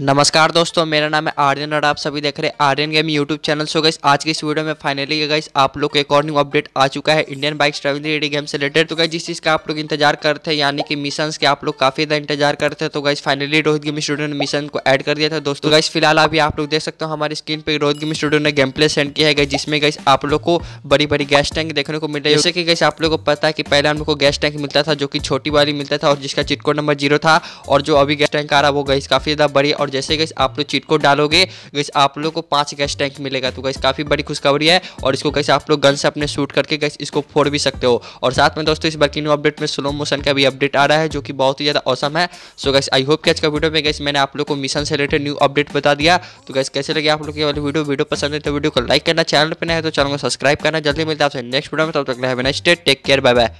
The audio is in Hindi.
नमस्कार दोस्तों मेरा नाम है आर्यन और आप सभी देख रहे हैं आर्यन गेम यूट्यूब चैनल सो गई आज की इस वीडियो में फाइनली गाइस आप लोग एक और न्यू अपडेट आ चुका है Indian bikes travel ready game से रिलेटेड तो गई जिस चीज़ का आप लोग इंतजार करते हैं यानी कि मिशन के आप लोग काफ़ी ज़्यादा इंतजार करते हैं तो guys finally Rohit game studio ने मिशन को एड कर दिया था दोस्तों गाइस फिलहाल अभी आप लोग देख सकते हो हमारी स्क्रीन पर रोहित गेम स्टूडियो ने गेम प्ले सेंड किया है जिसमें गई आप लोग को बड़ी बड़ी गैस टैंक देखने को मिल रही है जैसे कि गई आप लोग को पता है कि पहले हम लोग को गैस टैंक मिलता था जो कि छोटी वाली मिलता था और जिसका चिटको नंबर जीरो था और जो अभी गैस टैंक आ रहा वो गई काफ़ी ज़्यादा बड़ी और और जैसे गैस आप लोग चीट को डालोगे गैस आप लोग को पाँच गैस टैंक मिलेगा तो गैस काफ़ी बड़ी खुशखबरी है और इसको गई आप लोग गन से अपने शूट करके गैस इसको फोड़ भी सकते हो और साथ में दोस्तों इस बार की न्यू अपडेट में स्लो मोशन का भी अपडेट आ रहा है जो कि बहुत ही ज़्यादा औसम है सो गैस आई होप कि आज का वीडियो में गैस मैंने आप लोग को मिशन से रिलेटेड न्यू अपडेट बता दिया तो गैस कैसे लगे आप लोग की वाली वीडियो वीडियो पसंद है तो वीडियो को लाइक करना चैनल पर नया है तो चैनल को सब्सक्राइब करना जल्दी मिलता है आपसे नेक्स्ट वीडियो में तब तक have next take care bye bye